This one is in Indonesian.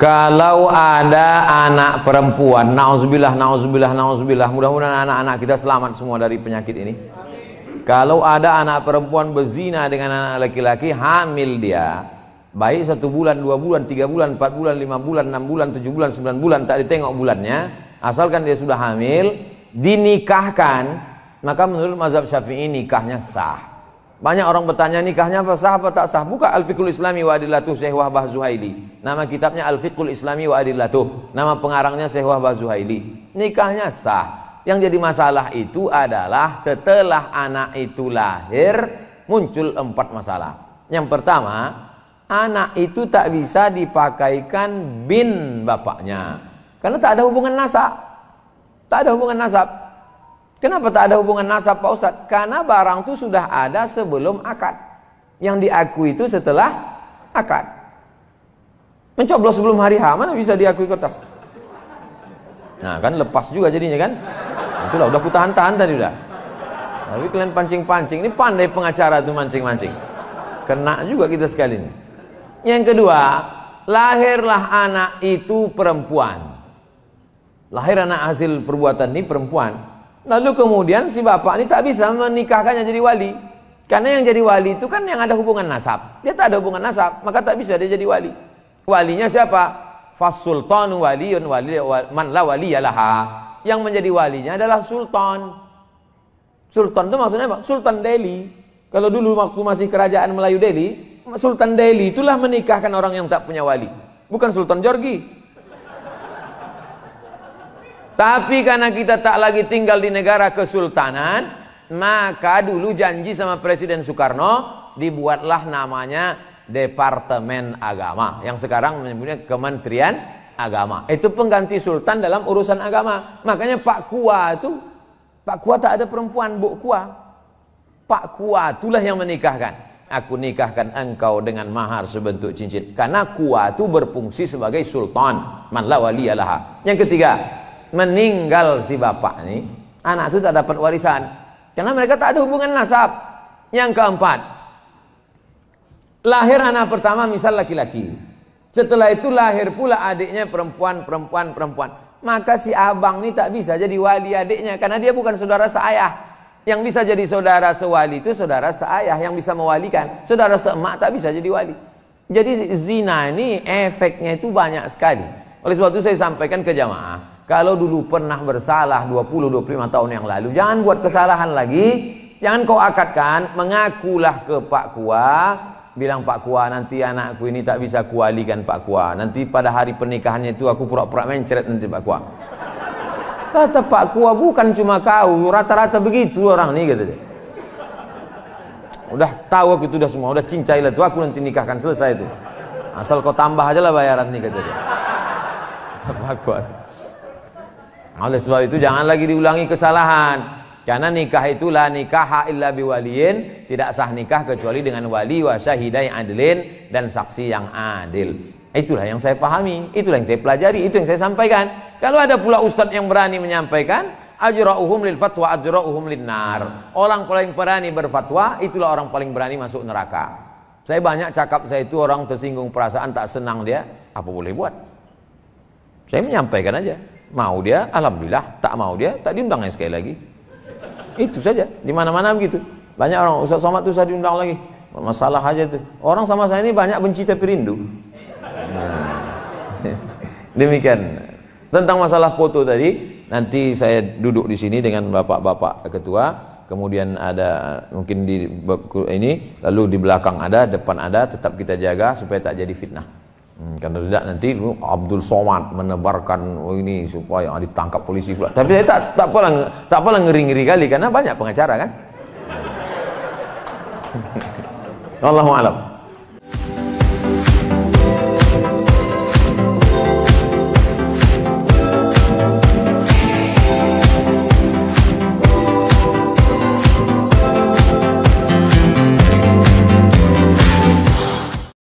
Kalau ada anak perempuan, nauzubillah, nauzubillah, nauzubillah, mudah-mudahan anak-anak kita selamat semua dari penyakit ini. Amin. Kalau ada anak perempuan berzina dengan anak laki-laki, hamil dia. Baik satu bulan, dua bulan, tiga bulan, empat bulan, lima bulan, enam bulan, tujuh bulan, sembilan bulan, tak ditengok bulannya. Asalkan dia sudah hamil, dinikahkan, maka menurut mazhab syafi'i nikahnya sah. Banyak orang bertanya nikahnya apa sah apa tak sah. Buka Al-Fiqhul Islami wa Adillatuh Syekh Wahbah Zuhaili. Nama kitabnya Al-Fiqhul Islami wa Adillatuh. Nama pengarangnya Syekh Wahbah Zuhaili. Nikahnya sah. Yang jadi masalah itu adalah setelah anak itu lahir muncul empat masalah. Yang pertama, anak itu tak bisa dipakaikan bin bapaknya. Karena tak ada hubungan nasab. Tak ada hubungan nasab. Kenapa tak ada hubungan nasab Pak Ustadz? Karena barang itu sudah ada sebelum akad. Yang diakui itu setelah akad. Mencoblos sebelum hari H, mana bisa diakui kertas? Nah kan lepas juga jadinya kan? Itulah udah ku tahan-tahan tadi udah. Tapi kalian pancing-pancing, ini pandai pengacara tuh mancing-mancing. Kena juga kita sekali ini. Yang kedua, lahirlah anak itu perempuan. Lahir anak hasil perbuatan ini perempuan. Lalu kemudian si bapak ini tak bisa menikahkannya jadi wali. Karena yang jadi wali itu kan yang ada hubungan nasab. Dia tak ada hubungan nasab, maka tak bisa dia jadi wali. Walinya siapa? Fasultan waliun wali man la yalaha. Yang menjadi walinya adalah sultan. Sultan itu maksudnya apa? Sultan Delhi. Kalau dulu waktu masih kerajaan Melayu Delhi, Sultan Delhi itulah menikahkan orang yang tak punya wali. Bukan Sultan Jorgi, tapi karena kita tak lagi tinggal di negara kesultanan, maka dulu janji sama Presiden Soekarno dibuatlah namanya Departemen Agama yang sekarang menyebutnya Kementerian Agama. Itu pengganti sultan dalam urusan agama. Makanya Pak Kua itu Pak Kua tak ada perempuan, Bu Kua. Pak Kua itulah yang menikahkan. Aku nikahkan engkau dengan mahar sebentuk cincin. Karena Kua itu berfungsi sebagai sultan. Man la Yang ketiga, meninggal si bapak ini, anak itu tak dapat warisan. Karena mereka tak ada hubungan nasab. Yang keempat, lahir anak pertama misal laki-laki. Setelah itu lahir pula adiknya perempuan, perempuan, perempuan. Maka si abang ini tak bisa jadi wali adiknya karena dia bukan saudara seayah. Yang bisa jadi saudara sewali itu saudara seayah yang bisa mewalikan. Saudara seemak tak bisa jadi wali. Jadi zina ini efeknya itu banyak sekali. Oleh sebab itu saya sampaikan ke jamaah. Kalau dulu pernah bersalah 20-25 tahun yang lalu, jangan buat kesalahan lagi. Jangan kau akadkan, mengakulah ke Pak Kua, bilang Pak Kua nanti anakku ini tak bisa kualikan Pak Kua. Nanti pada hari pernikahannya itu aku pura-pura mencret nanti Pak Kua. Kata Pak Kua bukan cuma kau, rata-rata begitu orang nih kata Udah tahu aku itu udah semua, udah cincai lah tuh aku nanti nikahkan selesai itu. Asal kau tambah aja lah bayaran nih kata dia. Kata Pak Kua. Oleh sebab itu jangan lagi diulangi kesalahan. Karena nikah itulah nikah illa biwaliyin, tidak sah nikah kecuali dengan wali wa syahidai adlin dan saksi yang adil. Itulah yang saya pahami, itulah yang saya pelajari, itu yang saya sampaikan. Kalau ada pula ustadz yang berani menyampaikan, ajra'uhum lil fatwa ajra'uhum lil nar. Orang paling berani berfatwa, itulah orang paling berani masuk neraka. Saya banyak cakap saya itu orang tersinggung perasaan tak senang dia, apa boleh buat? Saya menyampaikan aja. Mau dia, alhamdulillah. Tak mau dia, tak diundang sekali lagi. Itu saja, di mana-mana begitu. Banyak orang, Ustaz Somad tuh saya diundang lagi. Masalah aja tuh. Orang sama saya ini banyak benci tapi rindu. Hmm. Demikian. Tentang masalah foto tadi, nanti saya duduk di sini dengan bapak-bapak ketua kemudian ada mungkin di ini lalu di belakang ada depan ada tetap kita jaga supaya tak jadi fitnah Hmm, karena tidak nanti Abdul Somad menebarkan oh ini supaya ah, ditangkap polisi pula. Tapi saya tak tak lah tak lah ngeri-ngeri kali karena banyak pengacara kan. Allahu alam.